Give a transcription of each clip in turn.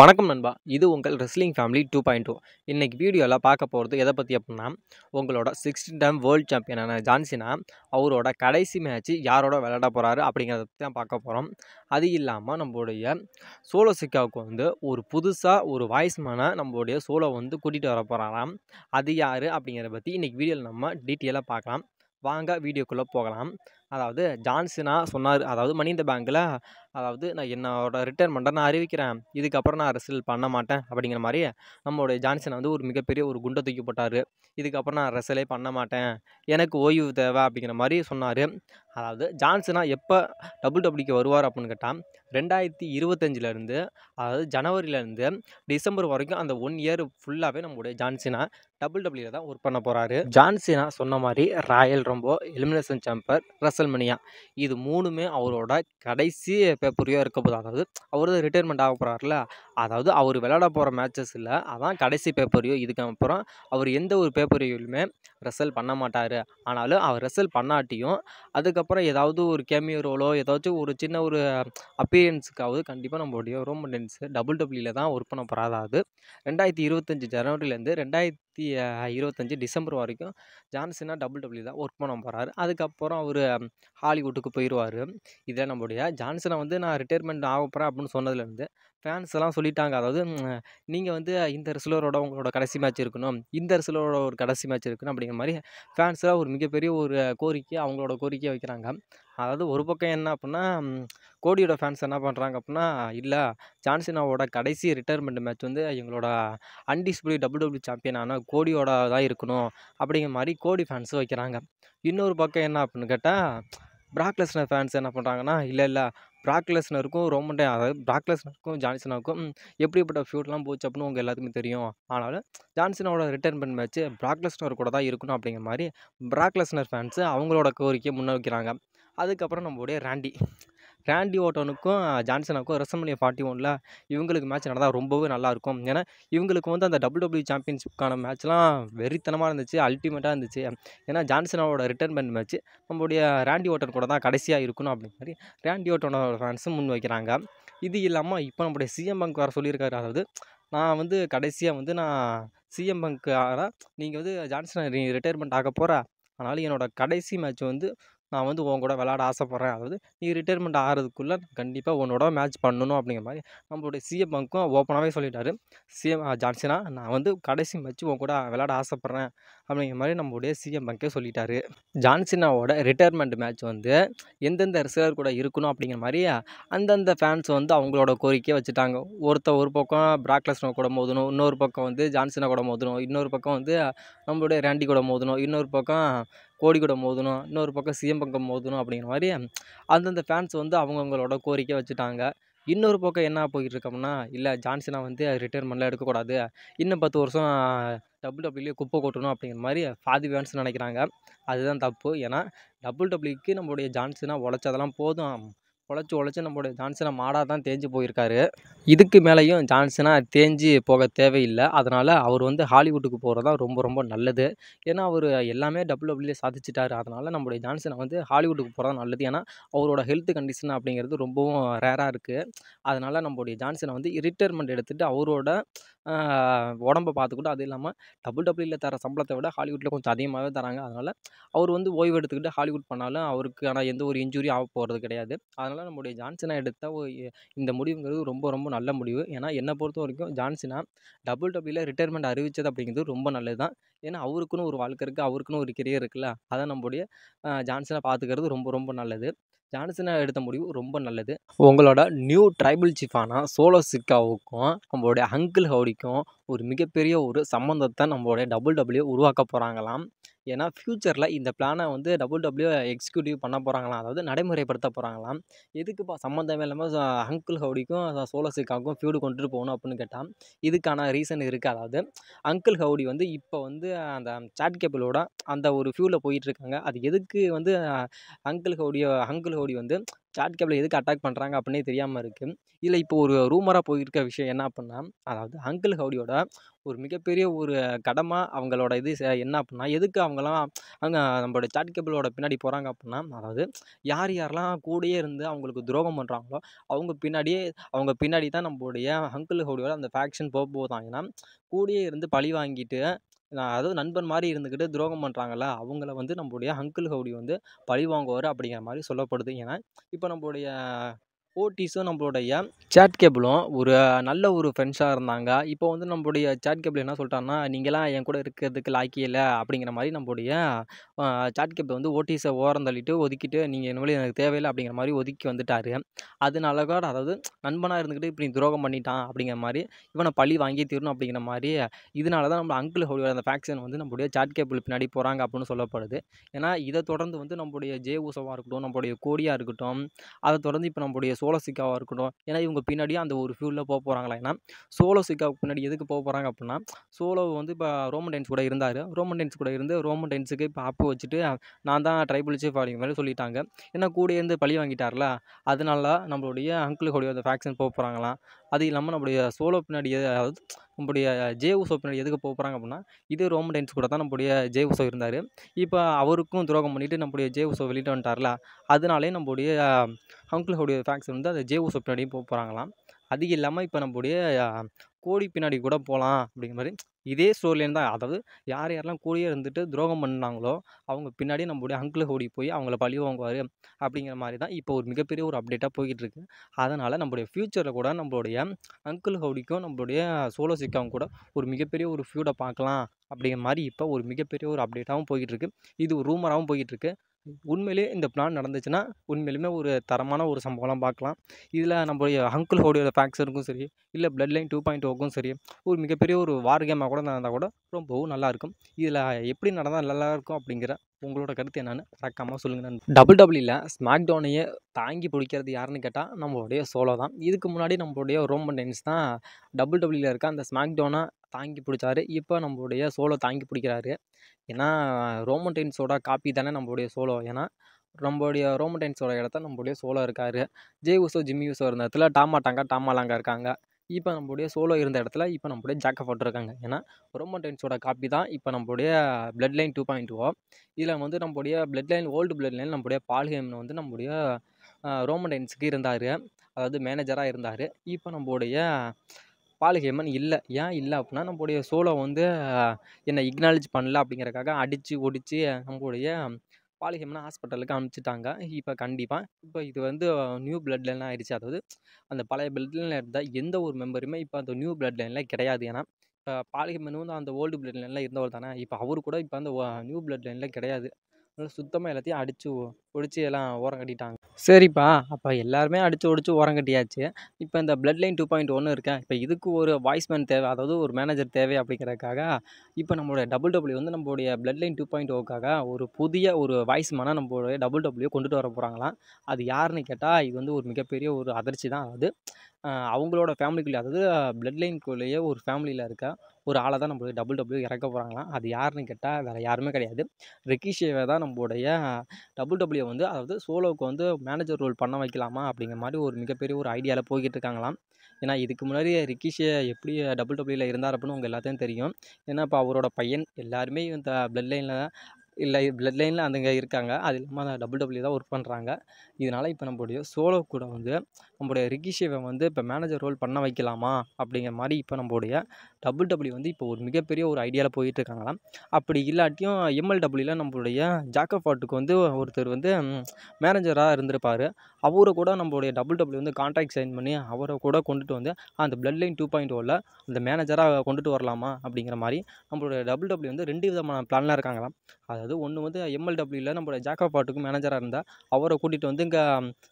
வணக்கம் நண்பா இது உங்கள் wrestling family two point two இன்றைக்கி வீடியோவில் பார்க்க போகிறது எதை பற்றி அப்படின்னா உங்களோட சிக்ஸ்டீன் டைம் வேர்ல்டு சாம்பியனான ஜான்சினா அவரோட கடைசி மேட்ச்சு யாரோட விளையாட போகிறாரு அப்படிங்கிறத பற்றி தான் பார்க்க போகிறோம் அது இல்லாமல் நம்மளுடைய சோலோ சிக்காவுக்கு வந்து ஒரு புதுசாக ஒரு வாய்ஸ்மேனை நம்மளுடைய சோலோ வந்து கூட்டிகிட்டு வர போகிறாராம் அது யார் அப்படிங்கிறத பற்றி இன்றைக்கி வீடியோவில் நம்ம டீட்டெயிலாக பார்க்கலாம் வாங்க வீடியோக்குள்ளே போகலாம் அதாவது ஜான்சினா சொன்னார் அதாவது மணி இந்த பேங்க்கில் அதாவது நான் என்னோட ரிட்டைர்மெண்ட்டை நான் அறிவிக்கிறேன் இதுக்கப்புறம் நான் அரசியல் பண்ண மாட்டேன் அப்படிங்கிற மாதிரி நம்மளுடைய ஜான்சன் வந்து ஒரு மிகப்பெரிய ஒரு குண்டை தூக்கி போட்டார் இதுக்கப்புறம் நான் அரசியலே பண்ண மாட்டேன் எனக்கு ஓய்வு தேவை அப்படிங்கிற மாதிரி சொன்னார் அதாவது ஜான்சனாக எப்போ டபுள் டபுள்யூக்கு வருவார் அப்படின்னு கேட்டால் ரெண்டாயிரத்தி இருபத்தஞ்சிலேருந்து அதாவது ஜனவரியிலேருந்து டிசம்பர் வரைக்கும் அந்த ஒன் இயர் ஃபுல்லாகவே நம்மளுடைய ஜான்சினா டபுள் டபுள்யூவில் தான் ஒர்க் பண்ண போகிறாரு ஜான்சினா சொன்ன மாதிரி ராயல் ரொம்போ எலிமினேஷன் சாம்பர் ரசல் ரெசல்மனியா இது மூணுமே அவரோட கடைசி பேப்பரையோ இருக்க போது அதாவது அவர் ரிட்டைர்மெண்ட் ஆக போகிறார்ல அதாவது அவர் விளையாட போகிற இல்லை அதான் கடைசி பேப்பரையோ இதுக்கு அப்புறம் அவர் எந்த ஒரு பேப்பரையுமே ரெசல் பண்ண மாட்டார் ஆனாலும் அவர் ரெசல் பண்ணாட்டியும் அதுக்கப்புறம் ஏதாவது ஒரு கேமியோ ரோலோ ஏதாச்சும் ஒரு சின்ன ஒரு அப்பீரியன்ஸுக்காவது கண்டிப்பாக நம்மளுடைய ரோமன் டென்ஸ் டபுள் டபுள்யூவில் தான் ஒர்க் பண்ண போகிறா ரெண்டாயிரத்தி இருபத்தஞ்சி ஜனவரிலேருந்து ரெண்டாயிரத்தி இருபத்தஞ்சி டிசம்பர் வரைக்கும் ஜான்சினா டபுள் டபுள்யூ தான் ஒர்க் பண்ண போகிறாரு அதுக்கப்புறம் அவர் ஹாலிவுட்டுக்கு போயிடுவார் இதான் நம்மளுடைய ஜான்சனை வந்து நான் ரிட்டையர்மெண்ட் ஆக போகிறேன் அப்படின்னு சொன்னதுலேருந்து ஃபேன்ஸ் எல்லாம் சொல்லிட்டாங்க அதாவது நீங்கள் வந்து இந்த ரிசலரோட உங்களோட கடைசி மேட்ச் இருக்கணும் இந்த ரிசலரோட ஒரு கடைசி மேட்ச் இருக்கணும் அப்படிங்கிற மாதிரி ஃபேன்ஸ்லாம் ஒரு மிகப்பெரிய ஒரு கோரிக்கை அவங்களோட கோரிக்கையை வைக்கிறாங்க அதாவது ஒரு பக்கம் என்ன அப்படின்னா கோடியோட ஃபேன்ஸ் என்ன பண்ணுறாங்க அப்படின்னா இல்லை ஜான்சினாவோட கடைசி ரிட்டையர்மெண்ட் மேட்ச் வந்து எங்களோட அன்டிஸ்பிளி டபுள் டபுள்யூ சாம்பியன் ஆனால் கோடியோட தான் இருக்கணும் அப்படிங்கிற மாதிரி கோடி ஃபேன்ஸும் வைக்கிறாங்க இன்னொரு பக்கம் என்ன அப்படின்னு கேட்டால் ப்ராக்லெஸ்னர் ஃபேன்ஸ் என்ன பண்ணுறாங்கன்னா இல்லை இல்லை ப்ராக்லெஸ்னருக்கும் ரொம்ப அதாவது ப்ராக்லெஸ்னருக்கும் ஜான்சனாவுக்கும் எப்படிப்பட்ட ஃபியூட்லாம் போச்சு அப்படின்னு உங்கள் எல்லாத்துக்குமே தெரியும் ஆனாலும் ஜான்சனோட ரிட்டர்ன்மெண்ட் மேட்ச்சு பிராக்லெஸ்னர் கூட தான் இருக்கணும் அப்படிங்கிற மாதிரி ப்ராக்லெஸ்னர் ஃபேன்ஸு அவங்களோட கோரிக்கையை வைக்கிறாங்க அதுக்கப்புறம் நம்மளுடைய ரேண்டி ரேண்டி ஓட்டனுக்கும் ஜான்சனுக்கும் ரெசமனியா ஃபார்ட்டி ஒனில் இவங்களுக்கு மேட்ச் நடந்தால் ரொம்பவே நல்லாயிருக்கும் ஏன்னா இவங்களுக்கு வந்து அந்த டபுள் டபிள்யூ சாம்பியன்ஷிப்கான e மேட்ச்லாம் வெறித்தனமாக இருந்துச்சு அல்டிமேட்டாக இருந்துச்சு ஏன்னா ஜான்சனோட ரிட்டர்ன் பேண்ட் மேட்ச் நம்மளுடைய ரேண்டி ஓட்டன் கூட தான் கடைசியாக இருக்கணும் அப்படின்னு மாதிரி ரேண்டி ஓட்டனோட ஃபேன்ஸும் முன் வைக்கிறாங்க இது இல்லாமல் இப்போ நம்முடைய சிஎம் பங்க் வர சொல்லியிருக்காரு அதாவது நான் வந்து கடைசியாக வந்து நான் சிஎம் பங்க் ஆனால் நீங்கள் வந்து ஜான்சன் ரிட்டையர்மெண்ட் ஆக போகிற அதனால் என்னோடய கடைசி மேட்ச் வந்து நான் வந்து உன் கூட விளாட ஆசைப்பட்றேன் அதாவது நீ ரிட்டைர்மெண்ட் ஆகிறதுக்குள்ளே கண்டிப்பாக உன்னோட மேட்ச் பண்ணணும் அப்படிங்கிற மாதிரி நம்மளுடைய சிஎம் பங்க்கும் ஓப்பனாகவே சொல்லிட்டாரு சிஎம் ஜான்சனா நான் வந்து கடைசி மேட்ச் உன் கூட விளாட ஆசைப்பட்றேன் அப்படிங்கிற மாதிரி நம்மளுடைய சிஎம் பங்கே சொல்லிட்டாரு ஜான்சினாவோட ரிட்டையர்மெண்ட் மேட்ச் வந்து எந்தெந்த ரிசர்வர் கூட இருக்கணும் அப்படிங்கிற மாதிரி அந்தந்த ஃபேன்ஸ் வந்து அவங்களோட கோரிக்கையை வச்சுட்டாங்க ஒருத்த ஒரு பக்கம் பிராக்லஸ்னோ கூட மோதணும் இன்னொரு பக்கம் வந்து ஜான்சினா கூட மோதணும் இன்னொரு பக்கம் வந்து நம்மளுடைய ரேண்டி கூட மோதணும் இன்னொரு பக்கம் கோடிக்கூட மோதணும் இன்னொரு பக்கம் சிஎம் பக்கம் மோதணும் அப்படிங்கிற மாதிரி அந்தந்த ஃபேன்ஸ் வந்து அவங்கவுங்களோட கோரிக்கை வச்சுட்டாங்க இன்னொரு பக்கம் என்ன போயிட்டு இருக்கோம்னா இல்லை ஜான்சனா வந்து ரிட்டைர்மெண்ட்லாம் எடுக்கக்கூடாது இன்னும் பத்து வருஷம் டபுள் டபிள்யூலேயே குப்பை கொட்டணும் அப்படிங்கிற மாதிரி ஃபாதி ஃபேன்ஸ் நினைக்கிறாங்க அதுதான் தப்பு ஏன்னா டபுள் டபுள்யூக்கு நம்மளுடைய ஜான்சனா உழைச்சதெல்லாம் போதும் உழைச்சி உழைச்சி நம்மளுடைய ஜான்சனை மாடாக தான் தேஞ்சு போயிருக்காரு இதுக்கு மேலேயும் ஜான்சனாக தேஞ்சு போக தேவையில்லை அதனால் அவர் வந்து ஹாலிவுட்டுக்கு போகிறது தான் ரொம்ப ரொம்ப நல்லது ஏன்னா அவர் எல்லாமே டபுள் டபுள்யூ சாதிச்சிட்டார் அதனால் நம்மளுடைய ஜான்சனை வந்து ஹாலிவுட்டுக்கு போகிறது நல்லது ஏன்னா அவரோட ஹெல்த் கண்டிஷன் அப்படிங்கிறது ரொம்பவும் ரேராக இருக்குது அதனால் நம்மளுடைய ஜான்சனை வந்து ரிட்டைர்மெண்ட் எடுத்துகிட்டு அவரோட உடம்ப பார்த்துக்கிட்டு அது இல்லாமல் டபுள் டபுள்யூல தர சம்பளத்தை விட ஹாலிவுட்டில் கொஞ்சம் அதிகமாகவே தராங்க அதனால் அவர் வந்து ஓய்வு எடுத்துக்கிட்டு ஹாலிவுட் பண்ணாலும் அவருக்கு ஆனால் எந்த ஒரு இன்ஜுரி ஆக போகிறது கிடையாது அதனால் நம்முடைய ஜான்சனாக எடுத்த இந்த முடிவுங்கிறது ரொம்ப ரொம்ப நல்ல முடிவு ஏன்னா என்னை பொறுத்த வரைக்கும் ஜான்சனா டபுள் டபுளில் ரிட்டையர்மெண்ட் அறிவித்தது அப்படிங்கிறது ரொம்ப நல்லது தான் ஏன்னா அவருக்குன்னு ஒரு வாழ்க்கை இருக்குது அவருக்குன்னு ஒரு கெரியர் இருக்குல்ல அதை நம்முடைய ஜான்சனை பார்த்துக்கிறது ரொம்ப ரொம்ப நல்லது ஜான்சனாக எடுத்த முடிவு ரொம்ப நல்லது உங்களோட நியூ ட்ரைபிள் சீஃபான சோலோ சிக்காவுக்கும் நம்மளுடைய அங்கிள் ஹவுடிக்கும் ஒரு மிகப்பெரிய ஒரு சம்மந்தத்தை நம்மளுடைய டபுள் டபுள்யூ உருவாக்க போகிறாங்களாம் ஏன்னா ஃப்யூச்சரில் இந்த பிளானை வந்து டபுள் டபுள்யூ எக்ஸிக்யூட்டிவ் பண்ண போகிறாங்களாம் அதாவது நடைமுறைப்படுத்த போகிறாங்களாம் எதுக்குப்பா சம்மந்தமே இல்லாமல் அங்கிள் ஹவுடிக்கும் சோலசிக்காவுக்கும் ஃபியூடு கொண்டுட்டு போகணும் அப்படின்னு கேட்டால் இதுக்கான ரீசன் இருக்குது அதாவது அங்கிள் ஹவுடி வந்து இப்போ வந்து அந்த சாட் கேபிளோட அந்த ஒரு ஃபியூவில் போயிட்டுருக்காங்க அது எதுக்கு வந்து அங்கிள் ஹவுடியோ அங்கிள் ஹவுடி வந்து சாட் கேபிள் எதுக்கு அட்டாக் பண்ணுறாங்க அப்படின்னே தெரியாமல் இருக்குது இதில் இப்போ ஒரு ரூமராக போயிருக்க விஷயம் என்ன அப்படின்னா அதாவது அங்கிள் ஹவுடியோட ஒரு மிகப்பெரிய ஒரு கடமை அவங்களோட இது என்ன அப்படின்னா எதுக்கு அவங்களாம் அவங்க நம்மளோட சாட் கேபிளோட பின்னாடி போகிறாங்க அப்படின்னா அதாவது யார் யாரெல்லாம் கூடயே இருந்து அவங்களுக்கு துரோகம் பண்ணுறாங்களோ அவங்க பின்னாடியே அவங்க பின்னாடி தான் நம்மளுடைய அங்கிள் ஹவுடியோட அந்த ஃபேக்ஷன் போக போதாங்கன்னா கூடயே இருந்து பழி வாங்கிட்டு அதாவது நண்பன் மாதிரி இருந்துக்கிட்டு துரோகம் பண்ணுறாங்கல்ல அவங்கள வந்து நம்மளுடைய அங்கிள் ஹவுடி வந்து பழி வாங்குவார் அப்படிங்கிற மாதிரி சொல்லப்படுது ஏன்னா இப்போ நம்மளுடைய ஓடிஸும் நம்மளுடைய சேட் கேபிளும் ஒரு நல்ல ஒரு ஃப்ரெண்ட்ஸாக இருந்தாங்க இப்போ வந்து நம்மளுடைய சேட் கேபிள் என்ன சொல்லிட்டாங்கன்னா நீங்களாம் என் கூட இருக்கிறதுக்கு லாக்கி இல்லை அப்படிங்கிற மாதிரி நம்மளுடைய சேட் கேபிள் வந்து ஓடிஸை ஓரம் தள்ளிட்டு ஒதுக்கிட்டு நீங்கள் என்னவோ எனக்கு தேவையில்லை அப்படிங்கிற மாதிரி ஒதுக்கி வந்துட்டார் அதனால கூட அதாவது நண்பனாக இருந்துக்கிட்டு இப்படி துரோகம் பண்ணிட்டான் அப்படிங்கிற மாதிரி இவனை பழி வாங்கி தீரணும் அப்படிங்கிற மாதிரி இதனால தான் நம்ம அங்கிள் ஹோலியோட அந்த ஃபேக்ஷன் வந்து நம்மளுடைய சேட் கேபிள் பின்னாடி போகிறாங்க அப்படின்னு சொல்லப்படுது ஏன்னா இதை தொடர்ந்து வந்து நம்மளுடைய ஜே ஊசவாக இருக்கட்டும் நம்மளுடைய கோடியாக இருக்கட்டும் அதை தொடர்ந்து இப்போ நம்மளுடைய சோலசிக்காவாக இருக்கட்டும் ஏன்னா இவங்க பின்னாடியே அந்த ஒரு ஃபியூலில் போக போகிறாங்களா ஏன்னா சோலோசிக்காவுக்கு பின்னாடி எதுக்கு போக போகிறாங்க அப்படின்னா சோலோ வந்து இப்போ ரோமன் டைன்ஸ் கூட இருந்தார் ரோமன் டைன்ஸ் கூட இருந்து ரோமன் டைன்ஸுக்கு இப்போ அப்போ வச்சுட்டு நான் தான் ட்ரைபிள் சீஃப் அப்படிங்கிற மாதிரி சொல்லிட்டாங்க ஏன்னா கூட இருந்து பழி வாங்கிட்டார்ல அதனால நம்மளுடைய அங்கிள் கூட அந்த ஃபேக்ஷன் போக போகிறாங்களாம் அது இல்லாமல் நம்முடைய சோலோ பின்னாடி அதாவது நம்முடைய ஜே உசோ பின்னாடி எதுக்கு போகிறாங்க அப்படின்னா இதே ரோம டைன்ஸ் கூட தான் நம்மளுடைய ஜே உசோ இருந்தார் இப்போ அவருக்கும் துரோகம் பண்ணிவிட்டு நம்முடைய ஜே உசோ வெளியிட்டு வந்துட்டார்ல அதனாலே நம்முடைய ஹோடைய ஃபேக்ஸ் வந்து அந்த ஜே உசோ பின்னாடியும் போகிறாங்களாம் அது இல்லாமல் இப்போ நம்முடைய கோடி பின்னாடி கூட போகலாம் அப்படிங்கிற மாதிரி இதே ஸ்டோரிலேருந்து தான் அதாவது யார் யாரெல்லாம் கூடியே இருந்துட்டு துரோகம் பண்ணாங்களோ அவங்க பின்னாடி நம்மளுடைய அங்கிள் ஓடி போய் அவங்கள பழி வாங்குவார் அப்படிங்கிற மாதிரி தான் இப்போ ஒரு மிகப்பெரிய ஒரு அப்டேட்டாக போய்கிட்டு இருக்கு அதனால் நம்மளுடைய ஃப்யூச்சரில் கூட நம்மளுடைய அங்கிள் ஹவுடிக்கும் நம்மளுடைய சோலோ சிக்காவும் கூட ஒரு மிகப்பெரிய ஒரு ஃபியூடை பார்க்கலாம் அப்படிங்கிற மாதிரி இப்போ ஒரு மிகப்பெரிய ஒரு அப்டேட்டாகவும் போய்கிட்டு இருக்கு இது ஒரு ரூமராகவும் போய்கிட்டு இருக்கு உண்மையிலே இந்த பிளான் நடந்துச்சுன்னா உண்மையிலுமே ஒரு தரமான ஒரு சம்பவம்லாம் பார்க்கலாம் இதில் நம்மளுடைய அங்கிள் ஹோடியோட ஃபேக்சருக்கும் சரி இல்லை பிளட் லைன் டூ பாயிண்ட் ஓக்கும் சரி ஒரு மிகப்பெரிய ஒரு வார் கேமாக கூட நடந்தால் கூட ரொம்பவும் நல்லாயிருக்கும் இதில் எப்படி நடந்தால் நல்லா இருக்கும் அப்படிங்கிற உங்களோட கருத்து என்னென்னு மறக்காமல் சொல்லுங்கள் டபுள் டபுளில் ஸ்மாக் டோனையே தாங்கி பிடிக்கிறது யாருன்னு கேட்டால் நம்மளுடைய சோலோ தான் இதுக்கு முன்னாடி நம்மளுடைய ரோமன் டைன்ஸ் தான் டபுள் டபுள்யூல இருக்க அந்த ஸ்மாக் டோனை தாங்கி பிடிச்சாரு இப்போ நம்மளுடைய சோலோ தாங்கி பிடிக்கிறாரு ஏன்னா ரோமன் டைன்ஸோட காப்பி தானே நம்மளுடைய சோலோ ஏன்னா நம்மளுடைய ரோமன் டைன்ஸோட இடத்த நம்மளுடைய சோலோ இருக்கார் ஜே உசோ ஜிம்மி உசோ இருந்த இடத்துல டாமா டாங்கா டாமா லாங்கா இருக்காங்க இப்போ நம்மளுடைய சோலோ இருந்த இடத்துல இப்போ நம்மளுடைய ஜாக்க போட்டிருக்காங்க ஏன்னா ரோமன் டைன்ஸோட காப்பி தான் இப்போ நம்மளுடைய bloodline two point O இதில் வந்து நம்மளுடைய bloodline old bloodline நம்மளுடைய பால்கேம்னு வந்து நம்மளுடைய ரோமன் டைன்ஸுக்கு இருந்தார் அதாவது மேனேஜராக இருந்தார் இப்போ நம்மளுடைய பாலகேமன் இல்லை ஏன் இல்லை அப்படின்னா நம்மளுடைய சோலோ வந்து என்னை இக்னாலேஜ் பண்ணல அப்படிங்கிறக்காக அடித்து ஒடித்து நம்மளுடைய பாலிஹெம்னா ஹாஸ்பிட்டலுக்கு அனுப்பிச்சிட்டாங்க இப்போ கண்டிப்பாக இப்போ இது வந்து நியூ பிளட் லைன்லாம் ஆயிடுச்சு அதாவது அந்த பழைய பிளட் லைனில் இருந்தால் எந்த ஒரு மெம்பருமே இப்போ அந்த நியூ பிளட் லைன்லாம் கிடையாது ஏன்னா இப்போ பாலிஹெமன் வந்து அந்த ஓல்டு பிளட் லைனில் இருந்தவர் தானே இப்போ அவர் கூட இப்போ அந்த நியூ பிளட் லைனில் கிடையாது அதனால் சுத்தமாக எல்லாத்தையும் அடித்து ஒடிச்சு எல்லாம் ஓரம் கட்டிட்டாங்க சரிப்பா அப்போ எல்லாருமே அடித்து ஒடிச்சு உரம் கட்டியாச்சு இப்போ இந்த பிளட் லைன் டூ பாயிண்ட் ஒன்று இருக்கேன் இப்போ இதுக்கு ஒரு வாய்ஸ்மேன் தேவை அதாவது ஒரு மேனேஜர் தேவை அப்படிங்கிறதுக்காக இப்போ நம்மளுடைய டபுள் டபுள்யூ வந்து நம்மளுடைய பிளட் லைன் டூ பாயிண்ட் ஓக்காக ஒரு புதிய ஒரு வாய்ஸ்மேனாக நம்மளுடைய டபுள் டபுள்யூ கொண்டுட்டு வர போகிறாங்களாம் அது யாருன்னு கேட்டால் இது வந்து ஒரு மிகப்பெரிய ஒரு அதிர்ச்சி தான் அதாவது அவங்களோட ஃபேமிலிக்குள்ளே அதாவது பிளட் லைனுக்குள்ளேயே ஒரு ஃபேமிலியில் இருக்கா ஒரு ஆளை தான் நம்ம டபுள் டபுள்யூ இறக்க போகிறாங்களாம் அது யாருன்னு கேட்டால் வேறு யாருமே கிடையாது ரிக்கிஷேவை தான் நம்மளுடைய டபுள் டபுள்யூ வந்து அதாவது சோலோவுக்கு வந்து மேனேஜர் ரோல் பண்ண வைக்கலாமா அப்படிங்கிற மாதிரி ஒரு மிகப்பெரிய ஒரு ஐடியாவில் போய்கிட்டு இருக்காங்களாம் ஏன்னா இதுக்கு முன்னாடி ரிக்கிஷே எப்படி டபுள் டபுள்யூவில் இருந்தார் அப்படின்னு உங்கள் எல்லாத்தையும் தெரியும் ஏன்னா இப்போ அவரோட பையன் எல்லாருமே இந்த பிளட் லைனில் இல்லை பிளட் லைனில் அதுங்க இருக்காங்க அது இல்லாமல் டபுள் டபுள்யூ e தான் ஒர்க் பண்ணுறாங்க இதனால் இப்போ நம்மளுடைய சோலோ கூட வந்து நம்மளுடைய ரிகிஷேவை வந்து இப்போ மேனேஜர் ரோல் பண்ண வைக்கலாமா அப்படிங்கிற மாதிரி இப்போ நம்மளுடைய டபுள் டபுள்யூ e வந்து இப்போ ஒரு மிகப்பெரிய ஒரு ஐடியாவில் போயிட்டுருக்காங்களாம் அப்படி இல்லாட்டியும் டபுள்யூவில் நம்மளுடைய ஜாக்கஃபாட்டுக்கு வந்து ஒருத்தர் வந்து மேனேஜராக இருந்திருப்பார் அவரை கூட நம்மளுடைய டபுள் டபுள்யூ e வந்து கான்ட்ராக்ட் சைன் பண்ணி அவரை கூட கொண்டுட்டு வந்து அந்த பிளட் லைன் டூ பாயிண்ட் ஓவில் அந்த மேனேஜராக கொண்டுட்டு வரலாமா அப்படிங்கிற மாதிரி நம்மளுடைய டபுள் டபுள்யூ வந்து ரெண்டு விதமான பிளான்லாம் இருக்காங்களாம் அது கிடையாது ஒன்று வந்து எம்எல்டபிள்யூவில் நம்மளோட ஜாக்கா பாட்டுக்கு மேனேஜராக இருந்தால் அவரை கூட்டிகிட்டு வந்து இங்கே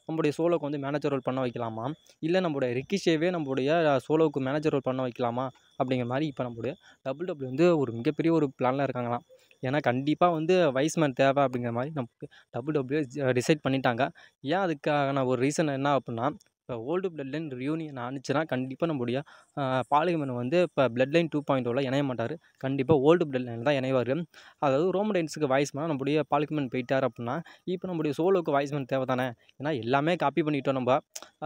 நம்மளுடைய சோலோக்கு வந்து மேனேஜர் ரோல் பண்ண வைக்கலாமா இல்லை நம்மளுடைய ரிக்கிஷேவே நம்மளுடைய சோலோவுக்கு மேனேஜர் ரோல் பண்ண வைக்கலாமா அப்படிங்கிற மாதிரி இப்போ நம்மளுடைய டபுள் டபுள்யூ வந்து ஒரு மிகப்பெரிய ஒரு பிளானில் இருக்காங்களாம் ஏன்னா கண்டிப்பாக வந்து வைஸ்மேன் தேவை அப்படிங்கிற மாதிரி நமக்கு டபுள் டபுள்யூ டிசைட் பண்ணிட்டாங்க ஏன் அதுக்கான ஒரு ரீசன் என்ன அப்படின்னா இப்போ ஓல்டு பிளட் லைன் ரியூனியன் ஆனிச்சுன்னா கண்டிப்பாக நம்முடைய பாலிகமன் வந்து இப்போ பிளட் லைன் டூ பாயிண்ட் ஓவில் இணைய மாட்டார் கண்டிப்பாக ஓல்டு பிளட் லைன் தான் இணைவார் அதாவது ரோமன் டைன்ஸுக்கு வாய்ஸ்மேன் நம்முடைய பாலிகமன் போயிட்டார் அப்படின்னா இப்போ நம்முடைய சோலோக்கு மேன் தேவை தானே ஏன்னா எல்லாமே காப்பி பண்ணிட்டோம் நம்ம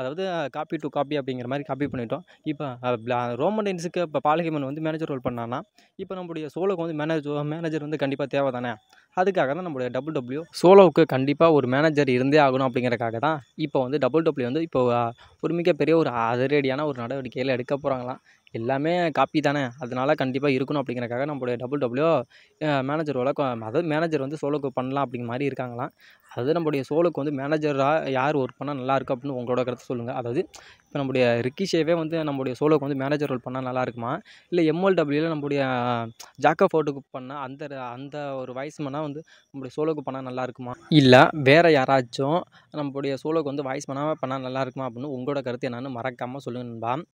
அதாவது காப்பி டு காப்பி அப்படிங்கிற மாதிரி காப்பி பண்ணிட்டோம் இப்போ ரோமன் டைன்ஸுக்கு இப்போ பாலிகமன் வந்து மேனேஜர் ரோல் பண்ணான்னா இப்போ நம்முடைய சோலோக்கு வந்து மேனேஜர் மேனேஜர் வந்து கண்டிப்பாக தேவை தானே அதுக்காக தான் நம்மளுடைய டபுள் டபிள்யூ சோலோவுக்கு கண்டிப்பாக ஒரு மேனேஜர் இருந்தே ஆகணும் அப்படிங்கிறக்காக தான் இப்போ வந்து டபுள் டபிள்யூ வந்து இப்போ ஒரு மிகப்பெரிய ஒரு அதிரடியான ஒரு நடவடிக்கையில் எடுக்க போகிறாங்களாம் எல்லாமே காப்பி தானே அதனால் கண்டிப்பாக இருக்கணும் அப்படிங்கிறக்காக நம்மளுடைய டபுள் டபுள்யூ மேனேஜர் வளர்க்க அதாவது மேனேஜர் வந்து சோலோக்கு பண்ணலாம் அப்படிங்கிற மாதிரி இருக்காங்களாம் அதாவது நம்மளுடைய சோலோக்கு வந்து மேனேஜராக யார் ஒர்க் பண்ணால் நல்லாயிருக்கும் அப்படின்னு உங்களோட கருத்து சொல்லுங்கள் அதாவது இப்போ நம்முடைய ரிக்கிஷேவே வந்து நம்மளுடைய சோலோக்கு வந்து மேனேஜர் ரோல் பண்ணால் நல்லா இருக்குமா இல்லை எம்எல்டபிள்யூவில் நம்முடைய ஜாக்க ஃபோர்ட்டுக்கு பண்ணால் அந்த அந்த ஒரு வாய்ஸ் மேனாக வந்து நம்மளுடைய சோலோக்கு பண்ணால் நல்லா இருக்குமா இல்லை வேறு யாராச்சும் நம்மளுடைய சோலோக்கு வந்து வாய்ஸ் மேனாக பண்ணால் நல்லா இருக்குமா அப்படின்னு உங்களோட கருத்து என்னென்னு மறக்காமல் சொல்லுங்கள்